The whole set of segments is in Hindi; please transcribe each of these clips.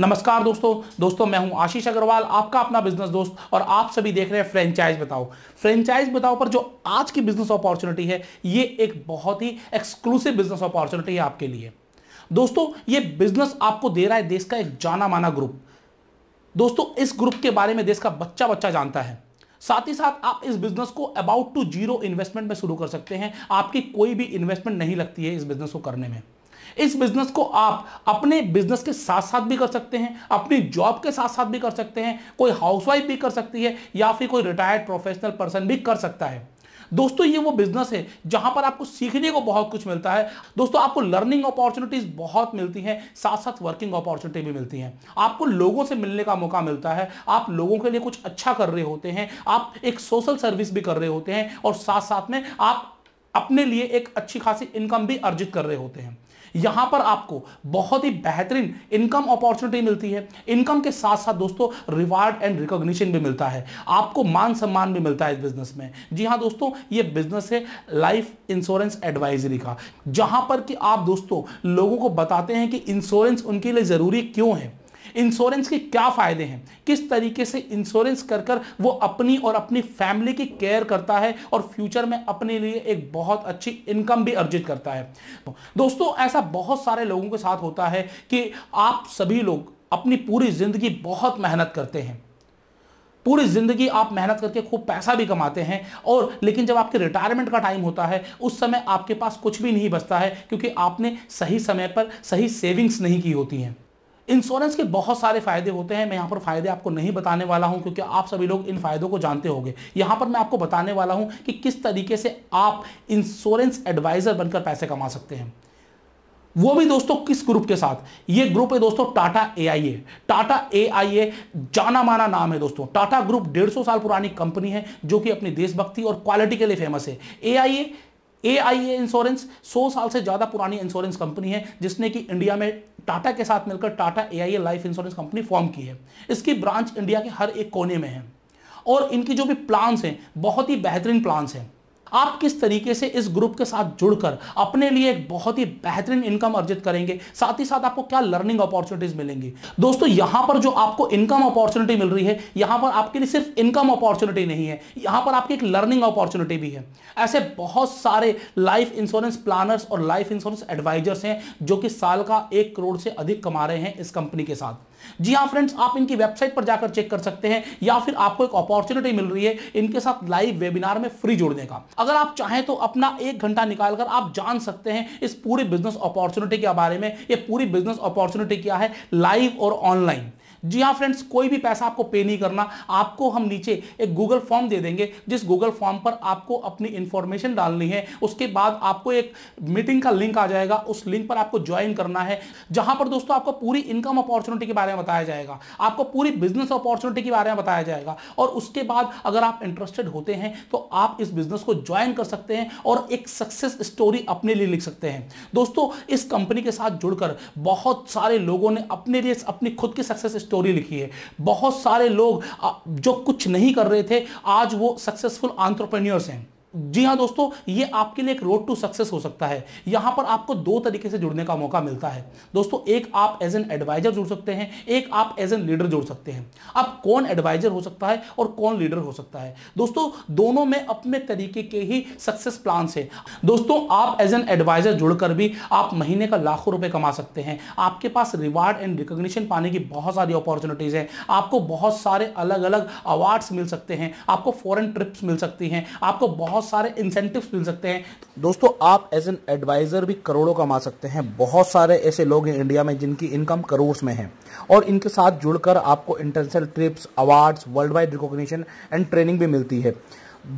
नमस्कार दोस्तों दोस्तों मैं हूं आशीष अग्रवाल आपका अपना बिजनेस दोस्त और आप सभी देख रहे हैं फ्रेंचाइज बताओ फ्रेंचाइज बताओ पर जो आज की बिजनेस अपॉर्चुनिटी है ये एक बहुत ही एक्सक्लूसिव बिजनेस अपॉर्चुनिटी है आपके लिए दोस्तों ये बिजनेस आपको दे रहा है देश का एक जाना माना ग्रुप दोस्तों इस ग्रुप के बारे में देश का बच्चा बच्चा जानता है साथ ही साथ आप इस बिजनेस को अबाउट टू जीरो इन्वेस्टमेंट में शुरू कर सकते हैं आपकी कोई भी इन्वेस्टमेंट नहीं लगती है इस बिजनेस को करने में इस बिजनेस को आप अपने बिजनेस के साथ साथ भी कर सकते हैं अपनी जॉब के साथ साथ भी कर सकते हैं कोई हाउसवाइफ भी कर सकती है या फिर कोई रिटायर्ड प्रोफेशनल पर्सन भी कर सकता है दोस्तों ये वो बिजनेस है जहां पर आपको सीखने को बहुत कुछ मिलता है दोस्तों आपको लर्निंग अपॉर्चुनिटीज बहुत मिलती हैं साथ साथ वर्किंग अपॉर्चुनिटी भी मिलती हैं आपको लोगों से मिलने का मौका मिलता है आप लोगों के लिए कुछ अच्छा कर रहे होते हैं आप एक सोशल सर्विस भी कर रहे होते हैं और साथ साथ में आप अपने लिए एक अच्छी खासी इनकम भी अर्जित कर रहे होते हैं यहां पर आपको बहुत ही बेहतरीन इनकम अपॉर्चुनिटी मिलती है इनकम के साथ साथ दोस्तों रिवार्ड एंड रिकॉग्निशन भी मिलता है आपको मान सम्मान भी मिलता है इस बिजनेस में जी हाँ दोस्तों ये बिजनेस है लाइफ इंश्योरेंस एडवाइजरी का जहां पर कि आप दोस्तों लोगों को बताते हैं कि इंश्योरेंस उनके लिए जरूरी क्यों है इंश्योरेंस के क्या फायदे हैं किस तरीके से इंश्योरेंस कर कर वो अपनी और अपनी फैमिली की केयर करता है और फ्यूचर में अपने लिए एक बहुत अच्छी इनकम भी अर्जित करता है तो दोस्तों ऐसा बहुत सारे लोगों के साथ होता है कि आप सभी लोग अपनी पूरी जिंदगी बहुत मेहनत करते हैं पूरी जिंदगी आप मेहनत करके खूब पैसा भी कमाते हैं और लेकिन जब आपके रिटायरमेंट का टाइम होता है उस समय आपके पास कुछ भी नहीं बचता है क्योंकि आपने सही समय पर सही सेविंग्स नहीं की होती हैं इंश्योरेंस के बहुत सारे फायदे होते हैं मैं यहाँ पर फायदे आपको नहीं बताने वाला हूँ क्योंकि आप सभी लोग इन फायदों को जानते होंगे यहाँ पर मैं आपको बताने वाला हूँ कि किस तरीके से आप इंश्योरेंस एडवाइजर बनकर पैसे कमा सकते हैं वो भी दोस्तों किस ग्रुप के साथ ये ग्रुप है दोस्तों Tata A I A Tata A I ए जाना माना नाम है दोस्तों टाटा ग्रुप डेढ़ सौ साल पुरानी कंपनी है जो कि अपनी देशभक्ति और क्वालिटी के लिए फेमस है ए I A A I A insurance सौ साल से ज़्यादा पुरानी इंश्योरेंस कंपनी है जिसने कि इंडिया में टाटा के साथ मिलकर Tata A I A life insurance company form की है इसकी ब्रांच इंडिया के हर एक कोने में है और इनकी जो भी प्लान्स हैं बहुत ही बेहतरीन प्लान्स हैं आप किस तरीके से इस ग्रुप के साथ जुड़कर अपने लिए एक बहुत ही बेहतरीन इनकम अर्जित करेंगे साथ ही साथ आपको क्या लर्निंग अपॉर्चुनिटीज मिलेंगी दोस्तों यहां पर जो आपको इनकम अपॉर्चुनिटी मिल रही है यहां पर आपके लिए सिर्फ इनकम अपॉर्चुनिटी नहीं है यहां पर आपकी एक लर्निंग अपॉर्चुनिटी भी है ऐसे बहुत सारे लाइफ इंश्योरेंस प्लानर्स और लाइफ इंश्योरेंस एडवाइजर्स हैं जो कि साल का एक करोड़ से अधिक कमा रहे हैं इस कंपनी के साथ जी हाँ फ्रेंड्स आप इनकी वेबसाइट पर जाकर चेक कर सकते हैं या फिर आपको एक अपॉर्चुनिटी मिल रही है इनके साथ लाइव वेबिनार में फ्री जुड़ने का अगर आप चाहें तो अपना एक घंटा निकालकर आप जान सकते हैं इस पूरी बिजनेस अपॉर्चुनिटी के बारे में ये पूरी बिजनेस अपॉर्चुनिटी क्या है लाइव और ऑनलाइन जी हाँ फ्रेंड्स कोई भी पैसा आपको पे नहीं करना आपको हम नीचे एक गूगल फॉर्म दे देंगे जिस गूगल फॉर्म पर आपको अपनी इंफॉर्मेशन डालनी है उसके बाद आपको एक मीटिंग का लिंक आ जाएगा उस लिंक पर आपको ज्वाइन करना है जहां पर दोस्तों आपको पूरी इनकम अपॉर्चुनिटी के बारे में बताया जाएगा आपको पूरी बिजनेस अपॉर्चुनिटी के बारे में बताया जाएगा और उसके बाद अगर आप इंटरेस्टेड होते हैं तो आप इस बिजनेस को ज्वाइन कर सकते हैं और एक सक्सेस स्टोरी अपने लिए लिख सकते हैं दोस्तों इस कंपनी के साथ जुड़कर बहुत सारे लोगों ने अपने लिए अपनी खुद की सक्सेस स्टोरी लिखी है बहुत सारे लोग जो कुछ नहीं कर रहे थे आज वो सक्सेसफुल आंट्रप्रन्योर्स हैं जी हाँ दोस्तों ये आपके लिए एक रोड टू सक्सेस हो सकता है यहाँ पर आपको दो तरीके से जुड़ने का मौका मिलता है दोस्तों एक आप एज एन एडवाइजर जुड़ सकते हैं एक आप एज एन लीडर जुड़ सकते हैं आप कौन एडवाइजर हो सकता है और कौन लीडर हो सकता है दोस्तों दोनों में अपने तरीके के ही सक्सेस प्लान्स हैं दोस्तों आप एज एन एडवाइजर जुड़कर भी आप महीने का लाखों रुपए कमा सकते हैं आपके पास रिवार्ड एंड रिकोगशन पाने की बहुत सारी अपॉर्चुनिटीज हैं आपको बहुत सारे अलग अलग अवार्ड्स मिल सकते हैं आपको फॉरन ट्रिप्स मिल सकती हैं आपको बहुत बहुत सारे इंसेंटिव मिल सकते हैं दोस्तों आप एज एन एडवाइजर भी करोड़ों कमा सकते हैं बहुत सारे ऐसे लोग हैं इंडिया में जिनकी इनकम करोड़ में है और इनके साथ जुड़कर आपको international trips awards world wide recognition and training भी मिलती है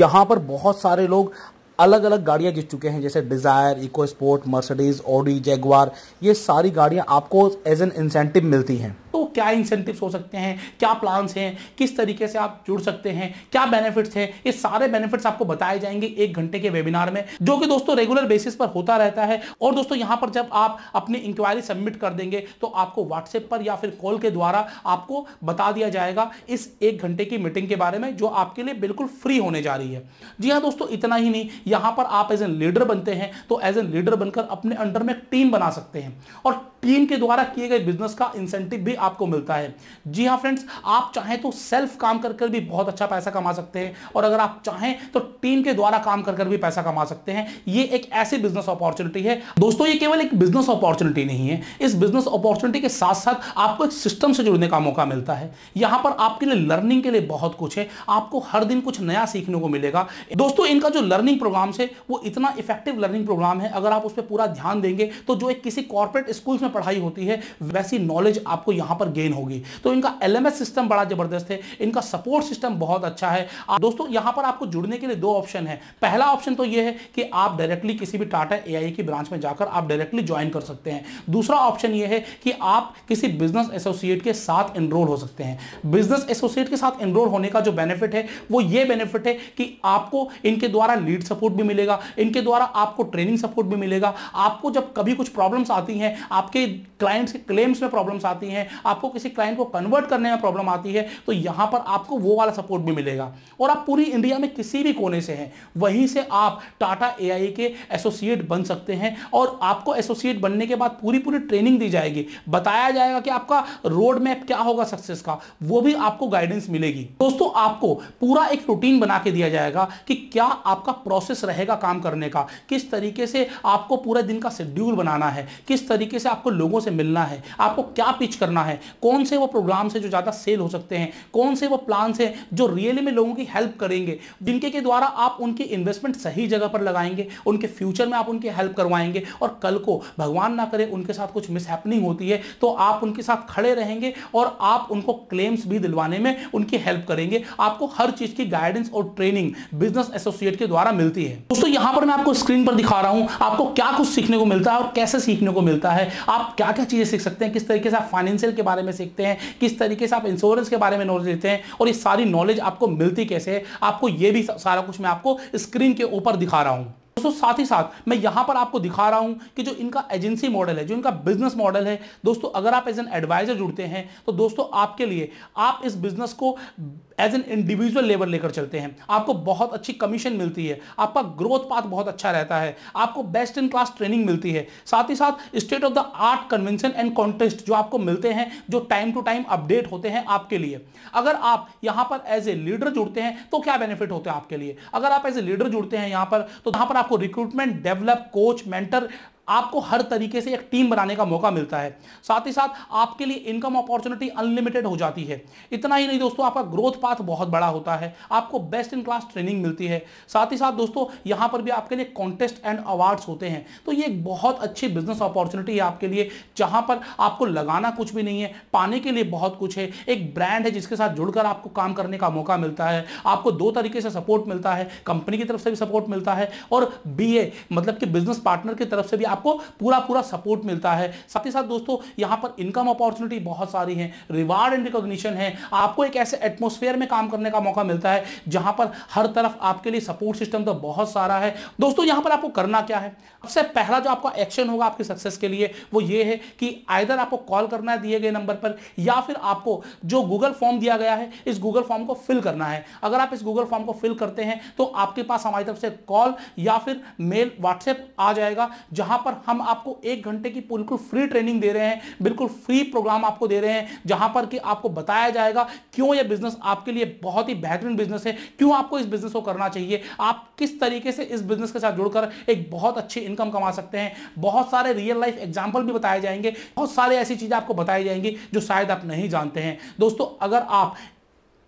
यहाँ पर बहुत सारे लोग अलग अलग गाड़ियाँ जीत चुके हैं जैसे Dzire Eco Sport Mercedes Audi Jaguar ये सारी गाड़ियाँ आपको एज एन इंसेंटिव मिलती हैं तो क्या इंसेंटिव्स हो सकते हैं क्या प्लान्स हैं किस तरीके से आप जुड़ सकते हैं क्या बेनिफिट्स हैं ये सारे बेनिफिट्स आपको बताए जाएंगे एक घंटे के वेबिनार में जो कि दोस्तों रेगुलर बेसिस पर होता रहता है और दोस्तों यहाँ पर जब आप अपनी इंक्वायरी सबमिट कर देंगे तो आपको व्हाट्सएप पर या फिर कॉल के द्वारा आपको बता दिया जाएगा इस एक घंटे की मीटिंग के बारे में जो आपके लिए बिल्कुल फ्री होने जा रही है जी हाँ दोस्तों इतना ही नहीं यहाँ पर आप एज ए लीडर बनते हैं तो एज ए लीडर बनकर अपने अंडर में टीम बना सकते हैं और टीम के द्वारा किए गए बिजनेस का इंसेंटिव भी आपको मिलता है जी हाँ फ्रेंड्स आप चाहें तो सेल्फ काम कर कर भी बहुत अच्छा पैसा कमा सकते हैं और अगर आप चाहें तो टीम के द्वारा काम कर कर भी पैसा कमा सकते हैं ये एक ऐसी बिजनेस अपॉर्चुनिटी है दोस्तों ये केवल एक बिजनेस अपॉर्चुनिटी नहीं है इस बिजनेस अपॉर्चुनिटी के साथ साथ आपको एक सिस्टम से जुड़ने का मौका मिलता है यहां पर आपके लिए लर्निंग के लिए बहुत कुछ है आपको हर दिन कुछ नया सीखने को मिलेगा दोस्तों इनका जो लर्निंग प्रोग्राम है वो इतना इफेक्टिव लर्निंग प्रोग्राम है अगर आप उस पर पूरा ध्यान देंगे तो जो एक किसी कॉर्पोरेट स्कूल में पढ़ाई होती है वैसी नॉलेज आपको यहां पर गेन होगी तो इनका एल सिस्टम बड़ा जबरदस्त है इनका सपोर्ट सिस्टम बहुत अच्छा है दोस्तों यहां पर आपको जुड़ने के लिए दो ऑप्शन है पहला ऑप्शन तो यह है कि आप डायरेक्टली किसी भी टाटा ए की ब्रांच में जाकर आप डायरेक्टली ज्वाइन कर सकते हैं दूसरा ऑप्शन यह है कि आप किसी बिजनेस एसोसिएट के साथ एनरोल हो सकते हैं बिजनेस एसोसिएट के साथ एनरोल होने का जो बेनिफिट है वो ये बेनिफिट है कि आपको इनके द्वारा लीड सपोर्ट भी मिलेगा इनके द्वारा आपको ट्रेनिंग सपोर्ट भी मिलेगा आपको जब कभी कुछ प्रॉब्लम्स आती हैं आपके कोई क्लाइंट्स के क्लेम्स में प्रॉब्लम्स आती हैं आपको किसी क्लाइंट को कन्वर्ट करने में प्रॉब्लम आती है तो यहां पर आपको वो वाला सपोर्ट भी मिलेगा और आप पूरी इंडिया में किसी भी कोने से हैं वहीं से आप टाटा ए के एसोसिएट बन सकते हैं और आपको एसोसिएट बनने के बाद पूरी पूरी ट्रेनिंग दी जाएगी बताया जाएगा कि आपका रोड मैप क्या होगा सक्सेस का वो भी आपको गाइडेंस मिलेगी दोस्तों आपको पूरा एक रूटीन बना के दिया जाएगा कि क्या आपका प्रोसेस रहेगा काम करने का किस तरीके से आपको पूरे दिन का शेड्यूल बनाना है किस तरीके से आपको लोगों से मिलना है आपको क्या पिच करना है कौन से वो प्रोग्राम से जो ज़्यादा सेल हो सकते हैं कौन से वो प्लान से जो रियली में लोगों की हेल्प करेंगे जिनके के द्वारा आप उनकी इन्वेस्टमेंट सही जगह पर लगाएंगे उनके फ्यूचर में आप उनकी हेल्प करवाएंगे और कल को भगवान ना करे उनके साथ कुछ मिसहैपनिंग होती है तो आप उनके साथ खड़े रहेंगे और आप उनको क्लेम्स भी दिलवाने में उनकी हेल्प करेंगे आपको हर चीज़ की गाइडेंस और ट्रेनिंग बिजनेस एसोसिएट के द्वारा मिलती है दोस्तों यहां पर मैं आपको स्क्रीन पर दिखा रहा हूं आपको क्या कुछ सीखने को मिलता है और कैसे सीखने को मिलता है आप आप क्या क्या चीज़ें सीख सकते हैं किस तरीके से आप फाइनेंशियल के बारे में सीखते हैं किस तरीके से आप इंश्योरेंस के बारे में नॉलेज लेते हैं और ये सारी नॉलेज आपको मिलती कैसे आपको ये भी सारा कुछ मैं आपको स्क्रीन के ऊपर दिखा रहा हूँ दोस्तों साथ ही साथ मैं यहां पर आपको दिखा रहा हूं कि जो इनका एजेंसी मॉडल है जो इनका बिजनेस मॉडल है दोस्तों अगर आप एज एन एडवाइजर जुड़ते हैं तो दोस्तों आपके लिए आप इस बिजनेस को एज एन इंडिविजुअल लेवल लेकर चलते हैं आपको बहुत अच्छी कमीशन मिलती है आपका ग्रोथ पाथ बहुत अच्छा रहता है आपको बेस्ट इन क्लास ट्रेनिंग मिलती है साथ ही साथ state of the art convention and contest जो आपको मिलते हैं जो टाइम टू टाइम अपडेट होते हैं आपके लिए अगर आप यहां पर एज ए लीडर जुड़ते हैं तो क्या बेनिफिट होते हैं आपके लिए अगर आप एज ए लीडर जुड़ते हैं यहां पर तो यहां पर आपको रिक्रूटमेंट डेवलप कोच मेंटर आपको हर तरीके से एक टीम बनाने का मौका मिलता है साथ ही साथ आपके लिए इनकम अपॉर्चुनिटी अनलिमिटेड हो जाती है इतना ही नहीं दोस्तों आपका ग्रोथ पाथ बहुत बड़ा होता है आपको बेस्ट इन क्लास ट्रेनिंग मिलती है साथ ही साथ दोस्तों यहां पर भी आपके लिए कॉन्टेस्ट एंड अवार्ड्स होते हैं तो ये एक बहुत अच्छी बिजनेस अपॉर्चुनिटी है आपके लिए जहां पर आपको लगाना कुछ भी नहीं है पाने के लिए बहुत कुछ है एक ब्रांड है जिसके साथ जुड़कर आपको काम करने का मौका मिलता है आपको दो तरीके से सपोर्ट मिलता है कंपनी की तरफ से भी सपोर्ट मिलता है और बी मतलब कि बिजनेस पार्टनर की तरफ से भी आप आपको पूरा पूरा सपोर्ट मिलता है साथ ही साथ दोस्तों यहां पर इनकम अपॉर्चुनिटी बहुत सारी है रिवार्ड एंड रिकॉग्निशन है आपको एक ऐसे एटमोस्फेयर में काम करने का मौका मिलता है जहां पर हर तरफ आपके लिए सपोर्ट सिस्टम तो बहुत सारा है दोस्तों यहां पर आपको करना क्या है सबसे पहला जो आपका एक्शन होगा आपके सक्सेस के लिए वो ये है कि आइधर आपको कॉल करना है दिए गए नंबर पर या फिर आपको जो गूगल फॉर्म दिया गया है इस गूगल फॉर्म को फिल करना है अगर आप इस गूगल फॉर्म को फिल करते हैं तो आपके पास हमारी तरफ से कॉल या फिर मेल व्हाट्सएप आ जाएगा जहां पर हम आपको एक घंटे की बिल्कुल फ्री ट्रेनिंग दे रहे हैं बिल्कुल फ्री प्रोग्राम आपको दे रहे हैं जहां पर कि आपको बताया जाएगा क्यों यह बिजनेस आपके लिए बहुत ही बेहतरीन बिजनेस है क्यों आपको इस बिजनेस को करना चाहिए आप किस तरीके से इस बिजनेस के साथ जुड़कर एक बहुत अच्छी इनकम कमा सकते हैं बहुत सारे रियल लाइफ एग्जाम्पल भी बताए जाएंगे बहुत सारे ऐसी चीजें आपको बताई जाएंगी जो शायद आप नहीं जानते हैं दोस्तों अगर आप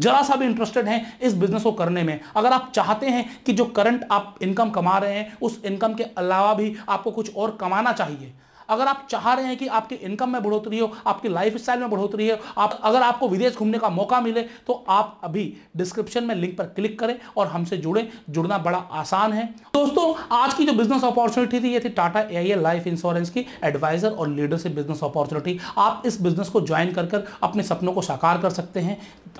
जरा सा भी इंटरेस्टेड हैं इस बिजनेस को करने में अगर आप चाहते हैं कि जो करंट आप इनकम कमा रहे हैं उस इनकम के अलावा भी आपको कुछ और कमाना चाहिए अगर आप चाह रहे हैं कि आपकी इनकम में बढ़ोतरी हो आपकी लाइफ स्टाइल में बढ़ोतरी हो आप अगर आपको विदेश घूमने का मौका मिले तो आप अभी डिस्क्रिप्शन में लिंक पर क्लिक करें और हमसे जुड़े जुड़ना बड़ा आसान है दोस्तों आज की जो बिजनेस अपॉर्चुनिटी थी ये थी टाटा ए लाइफ इंश्योरेंस की एडवाइजर और लीडरशिप बिजनेस अपॉर्चुनिटी आप इस बिजनेस को ज्वाइन कर कर अपने सपनों को साकार कर सकते हैं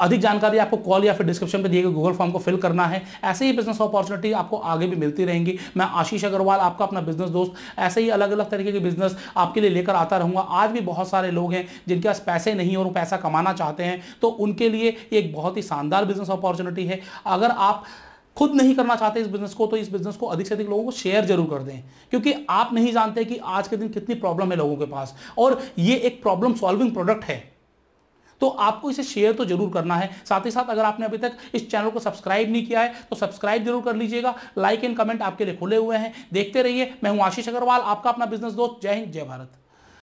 अधिक जानकारी आपको कॉल या फिर डिस्क्रिप्शन पर दिए गए गूगल फॉर्म को फिल करना है ऐसे ही बिजनेस अपॉर्चुनिटी आपको आगे भी मिलती रहेंगी मैं आशीष अग्रवाल आपका अपना बिजनेस दोस्त ऐसे ही अलग अलग तरीके के बिजनेस आपके लिए लेकर आता रहूंगा आज भी बहुत सारे लोग हैं जिनके पास पैसे नहीं और वो पैसा कमाना चाहते हैं तो उनके लिए एक बहुत ही शानदार बिजनेस अपॉर्चुनिटी है अगर आप खुद नहीं करना चाहते इस बिजनेस को तो इस बिजनेस को अधिक से अधिक लोगों को शेयर जरूर कर दें क्योंकि आप नहीं जानते कि आज के दिन कितनी प्रॉब्लम है लोगों के पास और ये एक प्रॉब्लम सॉल्विंग प्रोडक्ट है तो आपको इसे शेयर तो जरूर करना है साथ ही साथ अगर आपने अभी तक इस चैनल को सब्सक्राइब नहीं किया है तो सब्सक्राइब जरूर कर लीजिएगा लाइक एंड कमेंट आपके लिए खुले हुए हैं देखते रहिए मैं हूं आशीष अग्रवाल आपका अपना बिजनेस दोस्त जय हिंद जय भारत